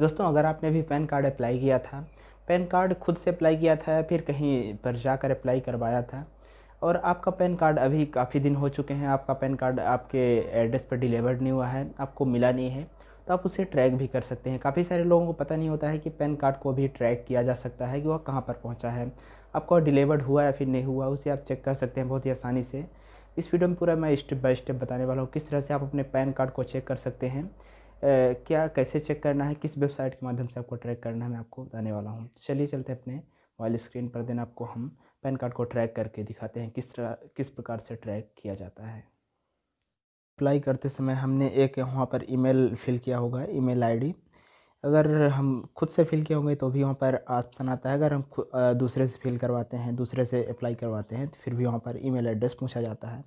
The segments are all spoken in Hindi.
दोस्तों अगर आपने अभी पैन कार्ड अप्लाई किया था पैन कार्ड खुद से अप्लाई किया था या फिर कहीं पर जाकर अप्लाई करवाया था और आपका पैन कार्ड अभी काफ़ी दिन हो चुके हैं आपका पैन कार्ड आपके एड्रेस पर डिलीवर्ड नहीं हुआ है आपको मिला नहीं है तो आप उसे ट्रैक भी कर सकते हैं काफ़ी सारे लोगों को पता नहीं होता है कि पैन कार्ड को भी ट्रैक किया जा सकता है कि वह कहाँ पर पहुँचा है आपको डिलीवर्ड हुआ या फिर नहीं हुआ उसे आप चेक कर सकते हैं बहुत ही आसानी से इस वीडियो में पूरा मैं स्टेप बाय स्टेप बताने वाला हूँ किस तरह से आप अपने पैन कार्ड को चेक कर सकते हैं क्या कैसे चेक करना है किस वेबसाइट के माध्यम से आपको ट्रैक करना है मैं आपको बताने वाला हूँ चलिए चलते अपने मोबाइल स्क्रीन पर देन आपको हम पैन कार्ड को ट्रैक करके दिखाते हैं किस तरह किस प्रकार से ट्रैक किया जाता है अप्लाई करते समय हमने एक वहाँ पर ईमेल फिल किया होगा ईमेल आईडी अगर हम खुद से फिल किया होंगे तो भी वहाँ पर ऑप्शन आता है अगर हम दूसरे से फिल करवाते हैं दूसरे से अप्लाई करवाते हैं तो फिर भी वहाँ पर ईमेल एड्रेस पूछा जाता है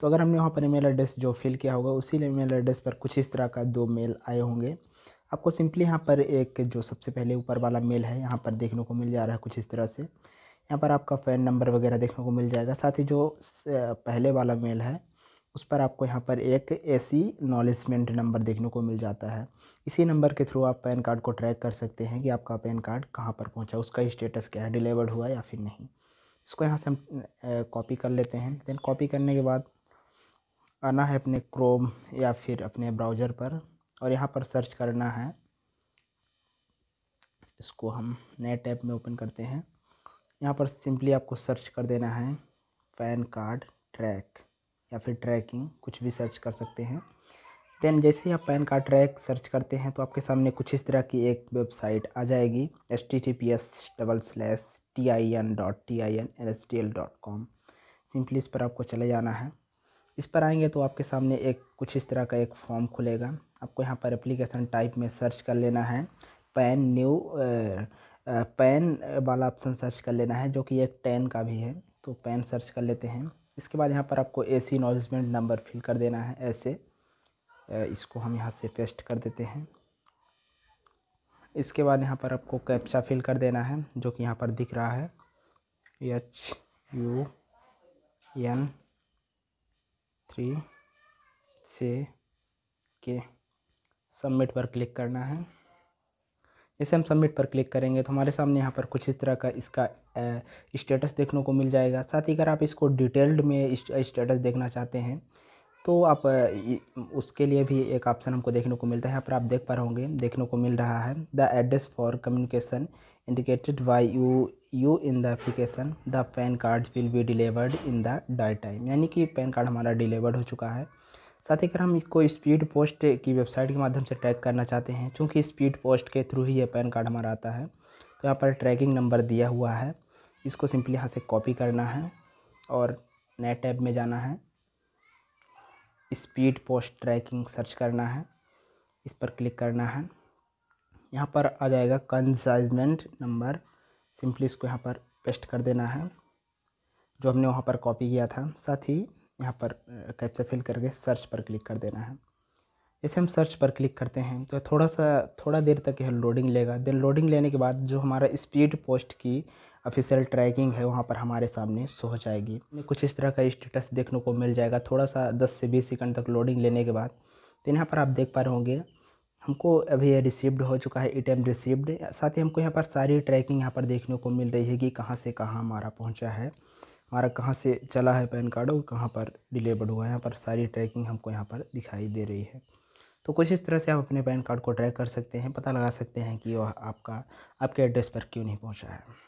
तो अगर हमने वहाँ पर ईमेल एड्रेस जो फिल किया होगा उसी ईमेल एड्रेस पर कुछ इस तरह का दो मेल आए होंगे आपको सिंपली यहाँ पर एक जो सबसे पहले ऊपर वाला मेल है यहाँ पर देखने को मिल जा रहा है कुछ इस तरह से यहाँ पर आपका फ़ैन नंबर वगैरह देखने को मिल जाएगा साथ ही जो पहले वाला मेल है उस पर आपको यहाँ पर एक एसी नॉलेजमेंट नंबर देखने को मिल जाता है इसी नंबर के थ्रू आप पैन कार्ड को ट्रैक कर सकते हैं कि आपका पैन कार्ड कहाँ पर पहुँचा उसका स्टेटस क्या है डिलीवर्ड हुआ या फिर नहीं इसको यहाँ से हम कॉपी कर लेते हैं देन कॉपी करने के बाद आना है अपने क्रोम या फिर अपने ब्राउज़र पर और यहाँ पर सर्च करना है इसको हम नए टैब में ओपन करते हैं यहाँ पर सिंपली आपको सर्च कर देना है पैन कार्ड ट्रैक या फिर ट्रैकिंग कुछ भी सर्च कर सकते हैं देन जैसे ही आप पैन कार्ड ट्रैक सर्च करते हैं तो आपके सामने कुछ इस तरह की एक वेबसाइट आ जाएगी S T T P S double slash T I N dot T I N N S T L dot com simply इस पर आपको चले जाना है इस पर आएंगे तो आपके सामने एक कुछ इस तरह का एक फॉर्म खुलेगा आपको यहाँ पर एप्लीकेशन टाइप में सर्च कर लेना है पैन न्यू पैन वाला ऑप्शन सर्च कर लेना है जो कि एक टेन का भी है तो पैन सर्च कर लेते हैं इसके बाद यहाँ पर आपको acknowledgement number fill कर देना है ऐसे इसको हम यहाँ से पेस्ट कर देते हैं इसके बाद यहाँ पर आपको कैप्चा फिल कर देना है जो कि यहाँ पर दिख रहा है एच यू एन थ्री से के सबमिट पर क्लिक करना है जैसे हम सबमिट पर क्लिक करेंगे तो हमारे सामने यहाँ पर कुछ इस तरह का इसका स्टेटस देखने को मिल जाएगा साथ ही अगर आप इसको डिटेल्ड में स्टेटस देखना चाहते हैं तो आप उसके लिए भी एक ऑप्शन हमको देखने को मिलता है यहाँ पर आप देख पा रहे होंगे देखने को मिल रहा है the address for communication indicated by you you in the application the PAN card will be delivered in the day time यानी कि पैन कार्ड हमारा डिलीवर्ड हो चुका है साथ ही अगर हम इसको स्पीड पोस्ट की वेबसाइट के माध्यम से ट्रैक करना चाहते हैं क्योंकि स्पीड पोस्ट के थ्रू ही ये पैन कार्ड हमारा आता है तो यहाँ पर ट्रैकिंग नंबर दिया हुआ है इसको सिंपली यहाँ से कॉपी करना है और नए टैब में जाना है स्पीड पोस्ट ट्रैकिंग सर्च करना है इस पर क्लिक करना है यहाँ पर आ जाएगा कंसाइजमेंट नंबर सिंपली इसको यहाँ पर पेस्ट कर देना है जो हमने वहाँ पर कॉपी किया था साथ ही यहाँ पर कैप्चा फिल करके सर्च पर क्लिक कर देना है जैसे हम सर्च पर क्लिक करते हैं तो थोड़ा सा थोड़ा देर तक यह लोडिंग लेगा देन लोडिंग लेने के बाद जो हमारा स्पीड पोस्ट की ऑफिशियल ट्रैकिंग है वहाँ पर हमारे सामने सो हो जाएगी कुछ इस तरह का स्टेटस देखने को मिल जाएगा थोड़ा सा 10 से 20 सेकंड तक लोडिंग लेने के बाद तो यहाँ पर आप देख पा रहे होंगे हमको अभी ये रिसीव्ड हो चुका है इटेम रिसीव्ड साथ ही हमको यहाँ पर सारी ट्रैकिंग यहाँ पर देखने को मिल रही है कि कहाँ से कहाँ हमारा पहुँचा है हमारा कहाँ से चला है पैन कार्ड और कहाँ पर डिलेवर्ड हुआ है यहाँ पर सारी ट्रैकिंग हमको यहाँ पर दिखाई दे रही है तो कुछ इस तरह से आप अपने पैन कार्ड को ट्रैक कर सकते हैं पता लगा सकते हैं कि वह आपका आपके एड्रेस पर क्यों नहीं पहुँचा है